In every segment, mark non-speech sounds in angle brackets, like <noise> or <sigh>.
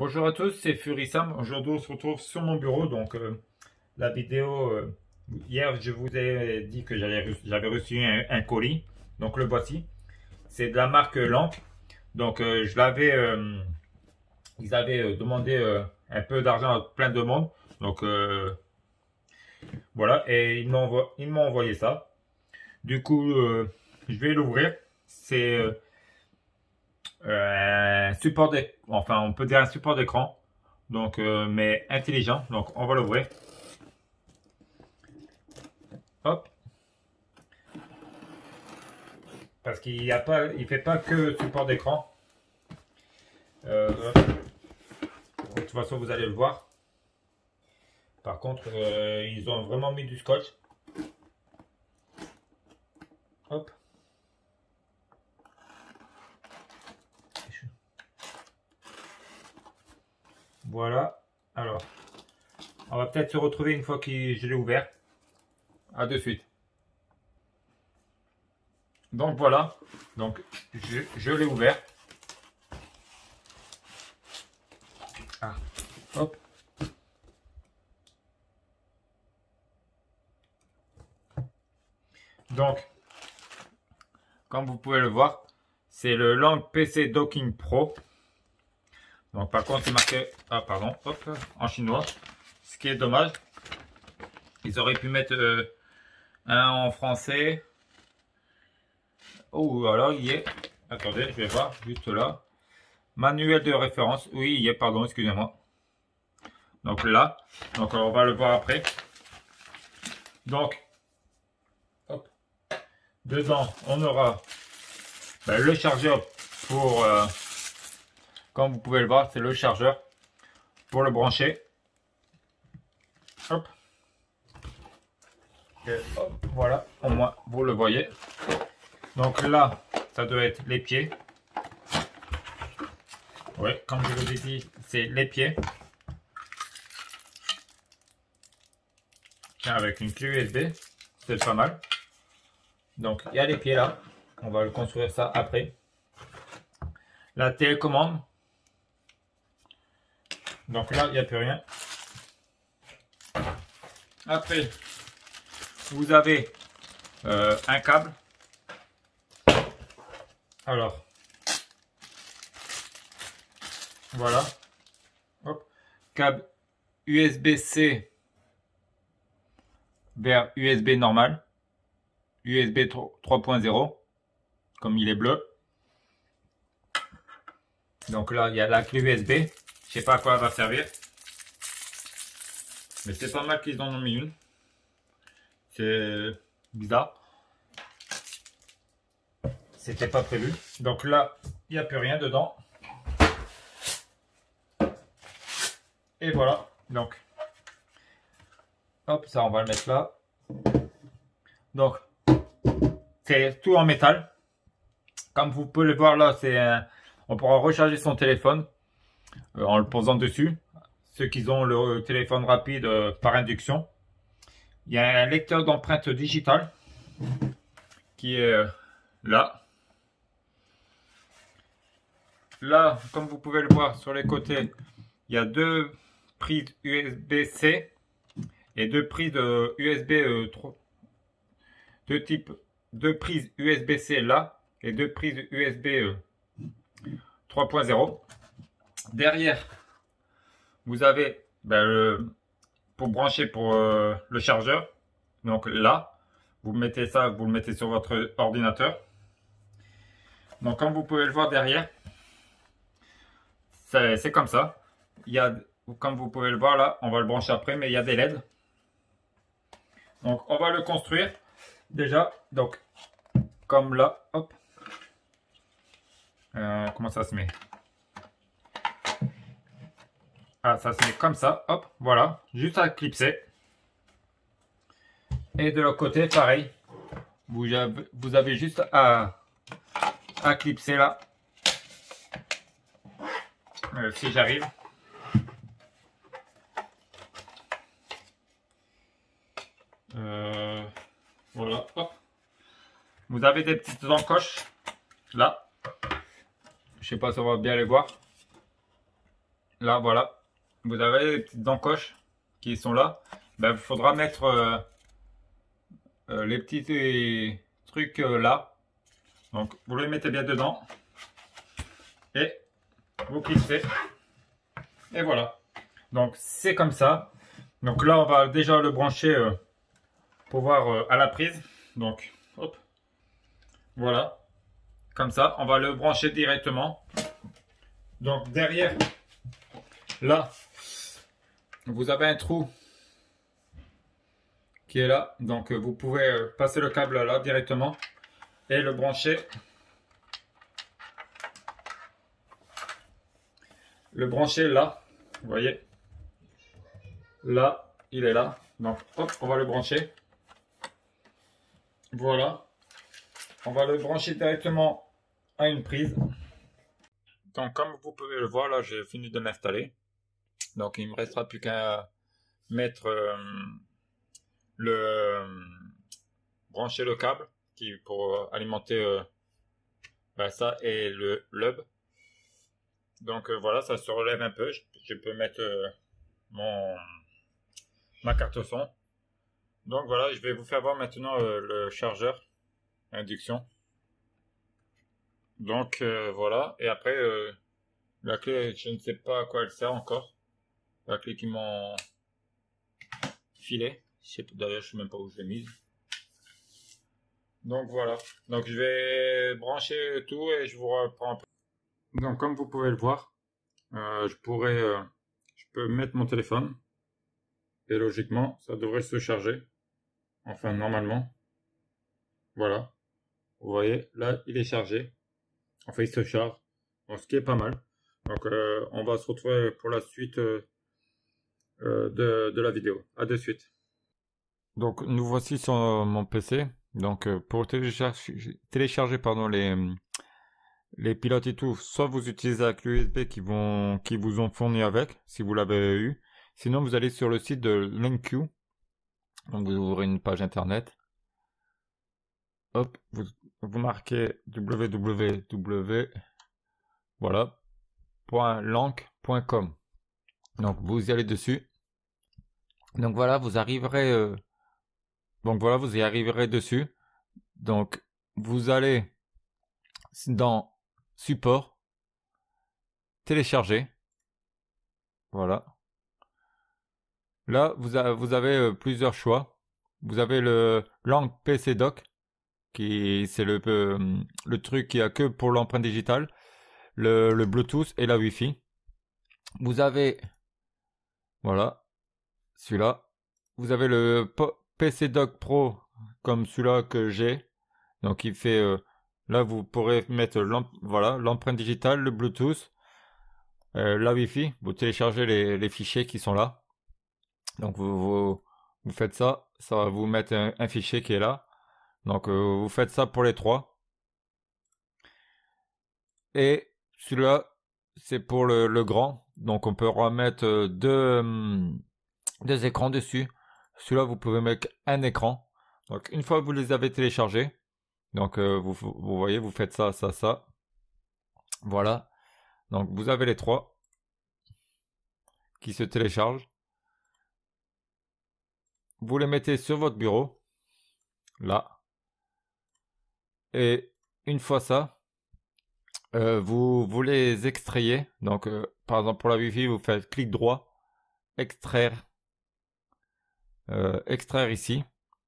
Bonjour à tous, c'est Furissam. Aujourd'hui, on se retrouve sur mon bureau. Donc, euh, la vidéo, euh, hier, je vous ai dit que j'avais reçu un, colis. Donc, le voici. C'est de la marque Lamp. Donc, euh, je l'avais, ils avaient demandé un peu d'argent à plein de monde. Donc, voilà. Et ils m'ont envoyé ça. Du coup, je vais l'ouvrir. C'est un euh, support enfin on peut dire un support d'écran, donc euh, mais intelligent. Donc on va l'ouvrir. Hop. Parce qu'il a pas, il fait pas que support d'écran. Euh, de toute façon, vous allez le voir. Par contre, ils ont vraiment mis du scotch. Hop. Voilà. Alors, on va peut-être se retrouver une fois que je l'ai ouvert. À de suite. Donc voilà, donc je, l'ai ouvert. Ah, donc, comme vous pouvez le voir, c'est le Lang PC Docking Pro. Donc par contre, c'est marqué, ah pardon, hop, en chinois. Ce qui est dommage. Ils auraient pu mettre euh, un en français. Oh, alors il y est. Attendez, je vais voir, juste là. Manuel de référence. Oui, il y est, pardon, excusez-moi. Donc là, donc on va le voir après. Donc, hop. dedans, on aura ben, le chargeur pour... Euh, comme vous pouvez le voir, c'est le chargeur pour le brancher. Hop. Et hop, voilà, au moins vous le voyez. Donc là, ça doit être les pieds. Oui, comme je vous ai dit, c'est les pieds. avec une clé USB, c'est pas mal. Donc, il y a les pieds là. On va le construire ça après. La télécommande, donc là, il n'y a plus rien. Après, vous avez euh, un câble. Alors, voilà. Câble USB-C vers USB normal. USB 3.0, comme il est bleu. Donc là, il y a la clé USB. Je sais pas à quoi elle va servir. Mais c'est pas mal qu'ils en ont mis une. C'est bizarre. C'était pas prévu. Donc là, il n'y a plus rien dedans. Et voilà. Donc, hop, ça on va le mettre là. Donc, c'est tout en métal. Comme vous pouvez le voir là, c'est on pourra recharger son téléphone. Euh, en le posant dessus. Ceux qui ont le téléphone rapide euh, par induction. Il y a un lecteur d'empreintes digitales qui est euh, là. Là, comme vous pouvez le voir sur les côtés, il y a deux prises USB-C et deux prises USB 3, type deux prises USB-C là et deux prises USB 3.0. Derrière, vous avez ben, pour brancher pour euh, le chargeur. Donc là, vous mettez ça, vous le mettez sur votre ordinateur. Donc comme vous pouvez le voir derrière, c'est comme ça. Il y a, comme vous pouvez le voir là, on va le brancher après, mais il y a des LED. Donc on va le construire déjà. Donc comme là, hop. Euh, comment ça se met ah, ça se met comme ça, hop, voilà, juste à clipser. Et de l'autre côté, pareil, vous avez, juste à, clipser là. Euh, si j'arrive. Euh, voilà, hop. Vous avez des petites encoches là. Je ne sais pas si on va bien les voir. Là, voilà vous avez les petites encoches qui sont là. Ben, il faudra mettre euh, euh, les petits euh, trucs là. Donc vous les mettez bien dedans. Et vous cliquez. Et voilà. Donc c'est comme ça. Donc là on va déjà le brancher pour voir à la prise. Donc hop. Voilà. Comme ça, on va le brancher directement. Donc derrière, là, vous avez un trou qui est là. Donc euh, vous pouvez euh, passer le câble là directement et le brancher. Le brancher là, vous voyez. Là, il est là. Donc hop, on va le brancher. Voilà. On va le brancher directement à une prise. Donc comme vous pouvez le voir, là j'ai fini de l'installer. Donc il me restera plus qu'à mettre euh, le euh, brancher le câble qui pour alimenter euh, bah, ça et le lub. Donc voilà, ça se relève un peu. Je, peux mettre mon ma carte son. Donc voilà, je vais vous faire voir maintenant le chargeur induction. Donc voilà, et après la clé, je ne sais pas à quoi elle sert encore clé qui m'ont filé. D'ailleurs, je sais même pas où je l'ai mise. Donc voilà. Donc je vais brancher tout et je vous reprends. Donc comme vous pouvez le voir, euh, je pourrais, euh, je peux mettre mon téléphone et logiquement ça devrait se charger. Enfin normalement. Voilà. Vous voyez, là il est chargé. Enfin il se charge. ce qui est pas mal. Donc euh, on va se retrouver pour la suite euh, de, la vidéo. À de suite. Donc nous voici sur euh, mon PC. Donc euh, pour télécharger, télécharger pardon, les, les pilotes et tout, soit vous utilisez la clé USB qui, vont, qui vous ont fourni avec, si vous l'avez eu. Sinon vous allez sur le site de LinkQ. Donc vous ouvrez une page internet. Hop, vous, marquez www. Voilà, .lank.com. Donc vous y allez dessus. Donc voilà, vous arriverez. Euh, donc voilà, vous y arriverez dessus. Donc vous allez dans support, télécharger. Voilà. Là, vous, vous avez euh, plusieurs choix. Vous avez le langue PC Doc, qui c'est le, euh, le truc qui a que pour l'empreinte digitale, le, le Bluetooth et la Wi-Fi. Vous avez voilà celui-là. Vous avez le PC Doc Pro comme celui-là que j'ai. Donc il fait euh, là vous pourrez mettre voilà l'empreinte digitale, le Bluetooth, euh, la Wi-Fi. Vous téléchargez les, fichiers qui sont là. Donc vous, vous, faites ça, ça va vous mettre un, fichier qui est là. Donc euh, vous faites ça pour les trois. Et celui-là, c'est pour le, grand. Donc on peut remettre deux hum, des écrans dessus. Celui-là, vous pouvez mettre un écran. Donc, une fois que vous les avez téléchargés, donc euh, vous, voyez, vous faites ça, ça, ça. Voilà. Donc, vous avez les trois qui se téléchargent. Vous les mettez sur votre bureau. Là. Et une fois ça, euh, vous, les extrayez. Donc, euh, par exemple, pour la wi vous faites clic droit, extraire euh, extraire ici.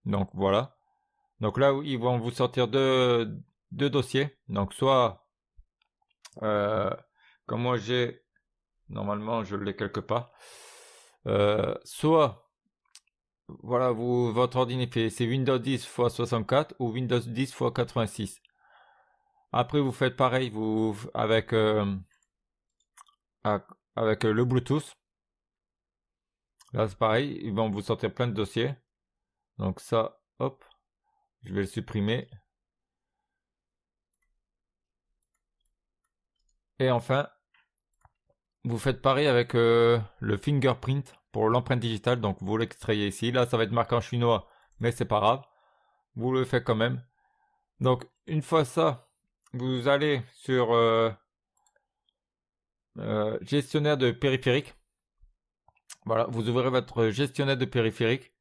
Donc voilà. Donc là, ils vont vous sortir deux, deux dossiers. Donc soit, euh, comme moi j'ai, normalement je l'ai quelque part, euh, soit, voilà, vous, votre ordinateur, c'est Windows 10 x 64 ou Windows 10 x 86. Après, vous faites pareil vous, avec, avec le Bluetooth. Là, c'est pareil, ils vont vous sortir plein de dossiers. Donc ça, hop, je vais le supprimer. Et enfin, vous faites pareil avec euh, le fingerprint pour l'empreinte digitale. Donc vous l'extrayez ici. Là, ça va être marqué en chinois, mais c'est pas grave. Vous le faites quand même. Donc une fois ça, vous allez sur euh, euh, gestionnaire de périphériques. Voilà, vous ouvrez votre gestionnaire de périphériques.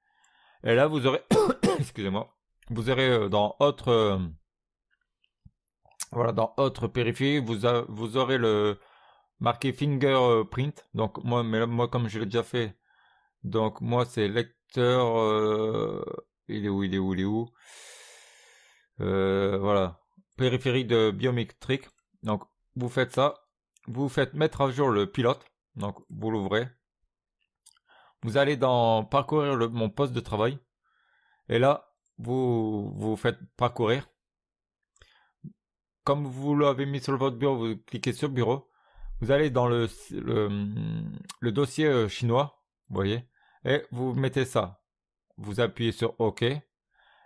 Et là, vous aurez, <coughs> excusez-moi, vous aurez euh, dans autre, euh, voilà, dans autre périphérie, vous, vous aurez le marqué fingerprint. Euh, donc moi, mais moi comme je l'ai déjà fait, donc moi c'est lecteur, il est où, il est où, il est où, voilà, périphérique de biométrique. Donc vous faites ça, vous faites mettre à jour le pilote. Donc vous l'ouvrez, vous allez dans parcourir mon poste de travail. Et là, vous, vous faites parcourir. Comme vous l'avez mis sur votre bureau, vous cliquez sur bureau. Vous allez dans le, le, dossier euh, chinois, vous voyez, et vous mettez ça. Vous appuyez sur OK. Et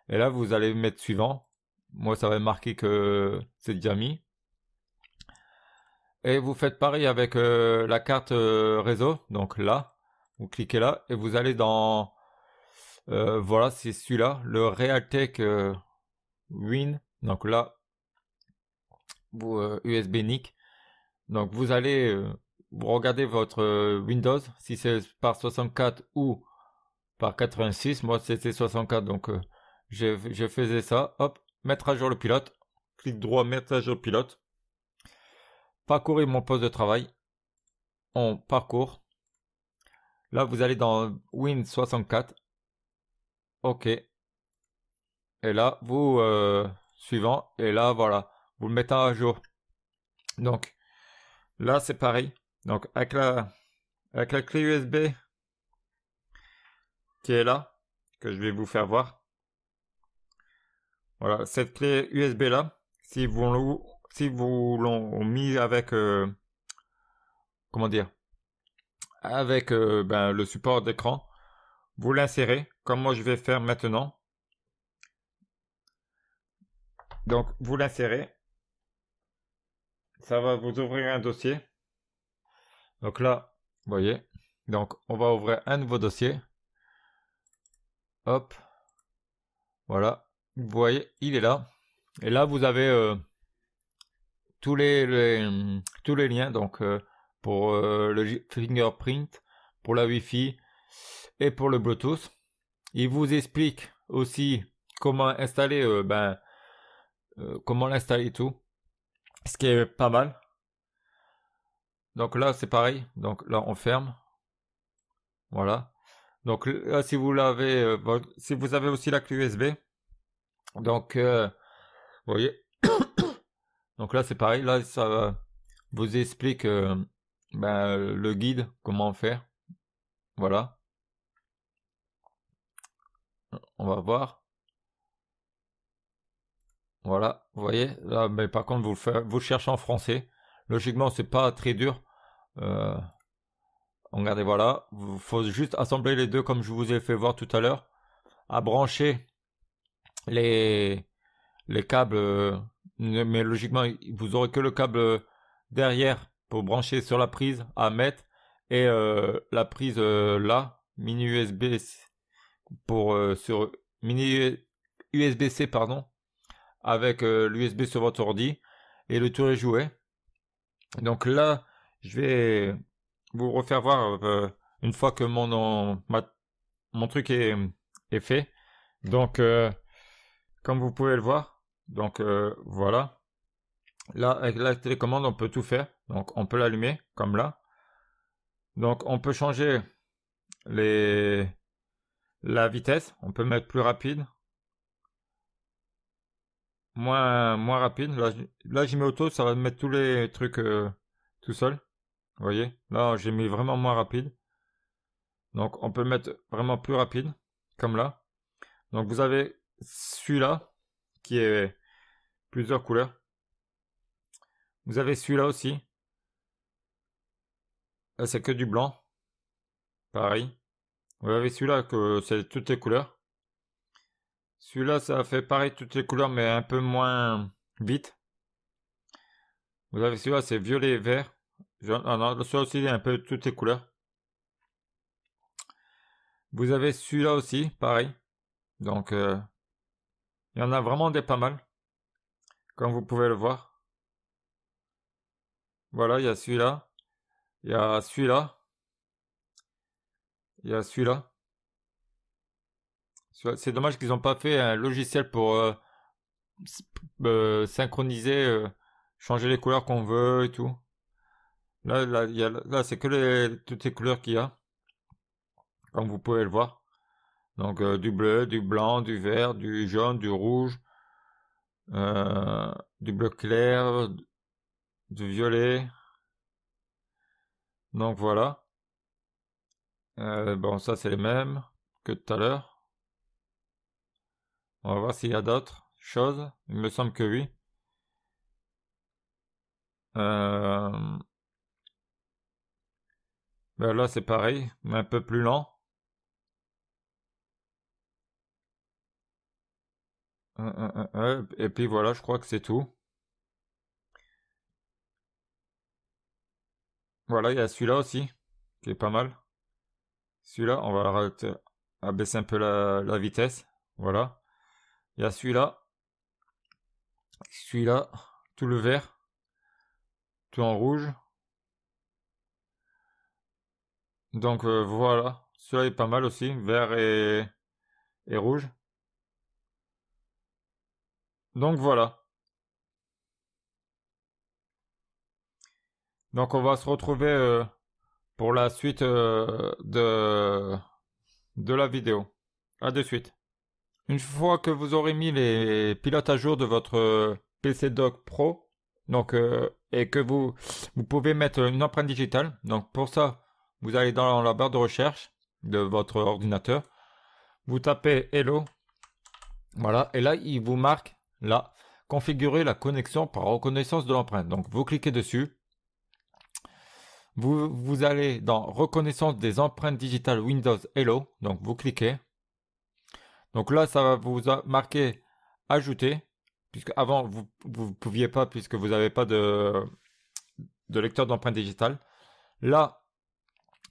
là, vous allez mettre suivant. Moi, ça va marquer que c'est déjà mis. Et vous faites pareil avec euh, la carte euh, réseau, donc là. Vous cliquez là et vous allez dans... Euh, voilà, c'est celui-là, le Realtek euh, Win. Donc là, vous, USB euh, NIC. Donc vous allez vous regardez votre Windows, si c'est par 64 ou par 86. Moi, c'était 64, donc je, faisais ça. Hop, mettre à jour le pilote. Clic droit, mettre à jour le pilote. Parcourir mon poste de travail. On parcourt. Là, vous allez dans Win64. OK. Et là, vous euh, suivant. Et là, voilà. Vous le mettez à jour. Donc, là, c'est pareil. Donc, avec la, avec la clé USB qui est là, que je vais vous faire voir. Voilà, cette clé USB là, si vous, si vous l'ont mis avec, euh, comment dire, avec euh, ben, le support d'écran. Vous l'insérez, comme moi je vais faire maintenant. Donc, vous l'insérez. Ça va vous ouvrir un dossier. Donc là, vous voyez. Donc, on va ouvrir un nouveau dossier. Hop. Voilà. Vous voyez, il est là. Et là, vous avez euh, tous, les, tous les liens. Donc, euh, pour euh, le fingerprint, pour la wifi et pour le Bluetooth. Il vous explique aussi comment installer, euh, ben, euh, comment l'installer tout, ce qui est pas mal. Donc là, c'est pareil. Donc là, on ferme. Voilà. Donc là, si vous l'avez, si vous avez aussi la clé USB, donc vous voyez. <coughs> donc là, c'est pareil. Là, ça vous explique bah, euh, le guide, comment faire. Voilà. On va voir. Voilà, vous voyez, mais par contre, vous le, vous cherchez en français. Logiquement, c'est pas très dur. Euh, regardez, voilà, il faut juste assembler les deux comme je vous ai fait voir tout à l'heure. À brancher les, les câbles, euh, mais logiquement, vous aurez que le câble derrière pour brancher sur la prise à mettre et euh, la prise euh, là mini USB pour euh, sur mini USB-C pardon avec l'USB sur votre ordi et le tour est joué. Donc là, je vais vous refaire voir une fois que mon mon truc est, est fait. Donc comme vous pouvez le voir, donc voilà. Là, avec la télécommande, on peut tout faire. Donc, on peut l'allumer, comme là. Donc, on peut changer les... la vitesse. On peut mettre plus rapide. Moins, rapide. Là, là j'y mets auto, ça va mettre tous les trucs euh, tout seul. Vous voyez Là, j'ai mis vraiment moins rapide. Donc, on peut mettre vraiment plus rapide, comme là. Donc, vous avez celui-là, qui est plusieurs couleurs. Vous avez celui-là aussi ah, c'est que du blanc. Pareil. Vous avez celui-là que c'est toutes les couleurs. Celui-là, ça fait pareil toutes les couleurs, mais un peu moins vite. Vous avez celui-là, c'est violet et vert. Ah non, celui-là aussi, il un peu toutes les couleurs. Vous avez celui-là aussi, pareil. Donc, euh, il y en a vraiment des pas mal. Comme vous pouvez le voir. Voilà, il y a celui-là. Il y a celui-là. Il y a celui-là. C'est dommage qu'ils n'ont pas fait un logiciel pour euh, euh, synchroniser, euh, changer les couleurs qu'on veut et tout. Là, là c'est que les, toutes les couleurs qu'il y a. Comme vous pouvez le voir. Donc du bleu, du blanc, du vert, du jaune, du rouge, du bleu clair, du violet. Donc voilà. Euh, bon, ça c'est les mêmes que tout à l'heure. On va voir s'il y a d'autres choses. Il me semble que oui. Euh, ben là c'est pareil, mais un peu plus lent. Euh, et puis voilà, je crois que c'est tout. Voilà, il y a celui-là aussi, qui est pas mal. Celui-là, on va abaisser un peu la, vitesse. Voilà. Il y a celui-là. Celui-là, tout le vert. Tout en rouge. Donc euh, voilà. Celui-là est pas mal aussi, vert et rouge. Donc voilà. Donc on va se retrouver euh, pour la suite euh, de, de la vidéo. À de suite. Une fois que vous aurez mis les pilotes à jour de votre euh, PC Doc Pro, donc et que vous vous pouvez mettre une empreinte digitale. Donc pour ça, vous allez dans la barre de recherche de votre ordinateur, vous tapez Hello, voilà, et là il vous marque là configurer la connexion par reconnaissance de l'empreinte. Donc vous cliquez dessus, vous, allez dans reconnaissance des empreintes digitales Windows Hello. Donc vous cliquez. Donc là, ça va vous marquer ajouter. Puisque avant, vous ne pouviez pas puisque vous n'avez pas de, de lecteur d'empreintes digitales. Là,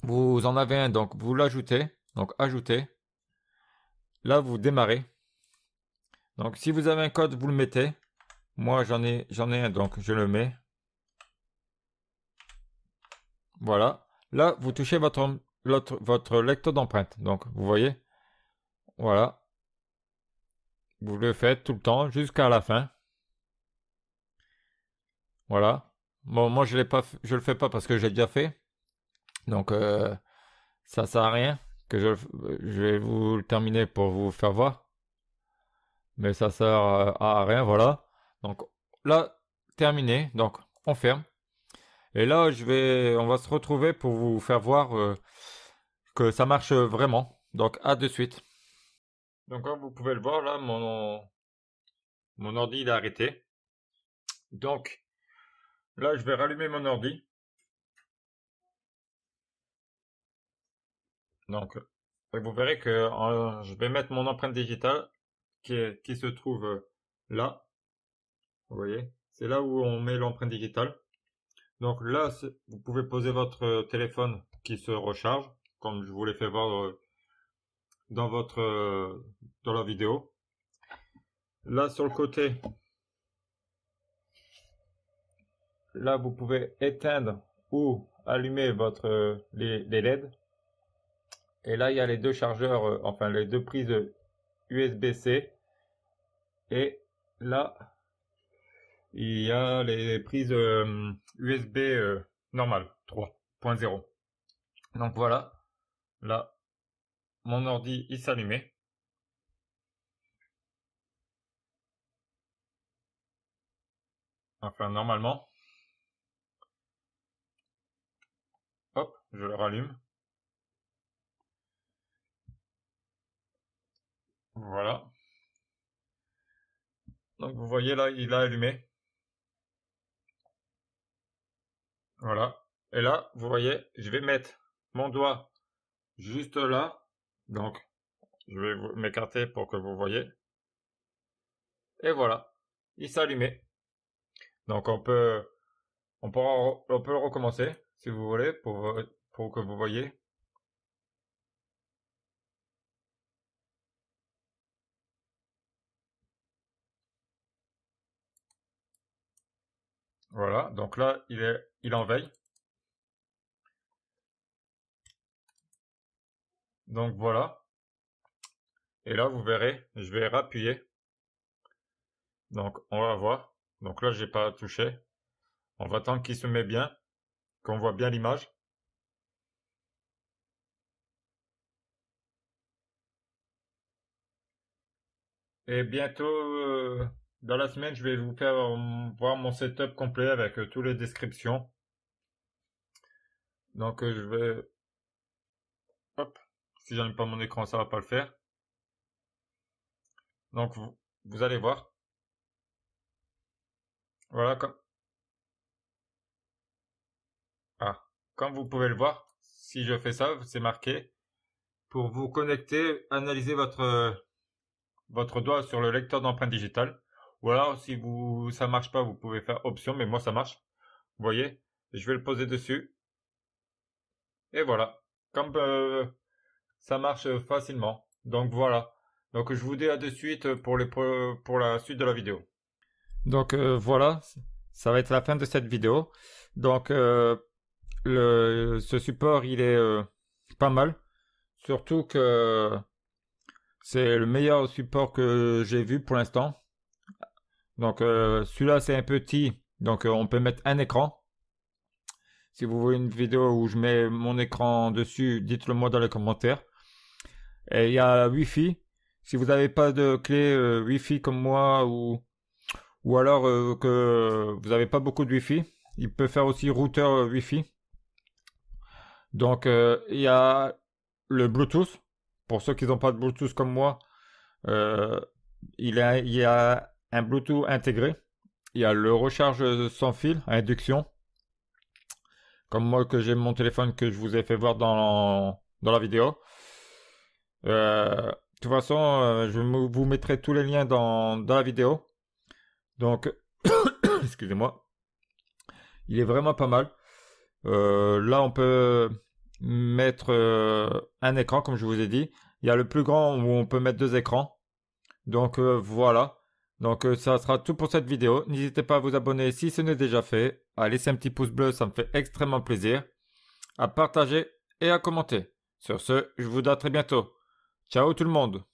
vous en avez un, donc vous l'ajoutez. Donc ajouter. Là, vous démarrez. Donc si vous avez un code, vous le mettez. Moi, j'en ai, j'en ai un, donc je le mets. Voilà. Là, vous touchez votre, votre lecteur d'empreinte. Donc, vous voyez Voilà. Vous le faites tout le temps jusqu'à la fin. Voilà. Bon, moi, je ne le fais pas parce que j'ai déjà fait. Donc, euh, ça sert à rien que je, je vais vous le terminer pour vous faire voir. Mais ça sert euh, à rien, voilà. Donc, là, terminé. Donc, on ferme. Et là, je vais, on va se retrouver pour vous faire voir euh, que ça marche vraiment. Donc, à de suite. Donc, comme vous pouvez le voir, là, mon, mon ordi, il est arrêté. Donc, là, je vais rallumer mon ordi. Donc, euh, vous verrez que euh, je vais mettre mon empreinte digitale qui, qui se trouve là. Vous voyez, c'est là où on met l'empreinte digitale. Donc là, vous pouvez poser votre euh, téléphone qui se recharge, comme je vous l'ai fait voir euh, dans votre euh, dans la vidéo. Là sur le côté, là vous pouvez éteindre ou allumer votre les, LED. Et là il y a les deux chargeurs, enfin les deux prises USB-C. Et là il y a les prises USB euh, normal 3.0. Donc voilà, là, mon ordi il s'allumait. Enfin, normalement. Hop, je le rallume. Voilà. Donc vous voyez là, il a allumé. Voilà. Et là, vous voyez, je vais mettre mon doigt juste là. Donc, je vais m'écarter pour que vous voyez. Et voilà. Il s'allumait Donc, on peut, on on peut recommencer, si vous voulez, pour, euh, pour que vous voyez. Voilà, donc là, il est, il en veille. Donc voilà. Et là, vous verrez, je vais rappuyer. Donc, on va voir. Donc là, j'ai pas touché. On va attendre qu'il se met bien, qu'on voit bien l'image. Et bientôt, euh, dans la semaine, je vais vous faire euh, voir mon setup complet avec euh, toutes les descriptions. Donc euh, je vais... Hop, si j'aime pas mon écran, ça va pas le faire. Donc vous, allez voir. Voilà comme... Ah, comme vous pouvez le voir, si je fais ça, c'est marqué. Pour vous connecter, analysez votre, votre doigt sur le lecteur d'empreintes digitales. Voilà, si vous, ça marche pas, vous pouvez faire option, mais moi ça marche. Vous voyez, je vais le poser dessus. Et voilà. Comme euh, ça marche euh, facilement. Donc voilà. Donc je vous dis à de suite pour, pour la suite de la vidéo. Donc euh, voilà, ça va être la fin de cette vidéo. Donc ce support il est pas mal. Surtout que c'est le meilleur support que j'ai vu pour l'instant. Donc euh, celui-là c'est un petit, donc euh, on peut mettre un écran. Si vous voulez une vidéo où je mets mon écran dessus, dites-le moi dans les commentaires. Et il y a Wi-Fi. Si vous n'avez pas de clé Wifi euh, Wi-Fi comme moi ou ou alors que vous n'avez pas beaucoup de Wi-Fi, il peut faire aussi routeur Wi-Fi. Donc il y a le Bluetooth. Pour ceux qui n'ont pas de Bluetooth comme moi, il y a Bluetooth intégré. Il y a le recharge sans fil à induction. Comme moi que j'ai mon téléphone que je vous ai fait voir dans, la vidéo. Euh, de toute façon, euh, je vous mettrai tous les liens dans, la vidéo. Donc, <coughs> excusez-moi. Il est vraiment pas mal. Euh, là, on peut mettre un écran, comme je vous ai dit. Il y a le plus grand où on peut mettre deux écrans. Donc voilà. Donc euh, ça sera tout pour cette vidéo. N'hésitez pas à vous abonner si ce n'est déjà fait, à laisser un petit pouce bleu, ça me fait extrêmement plaisir, à partager et à commenter. Sur ce, je vous dis à très bientôt. Ciao tout le monde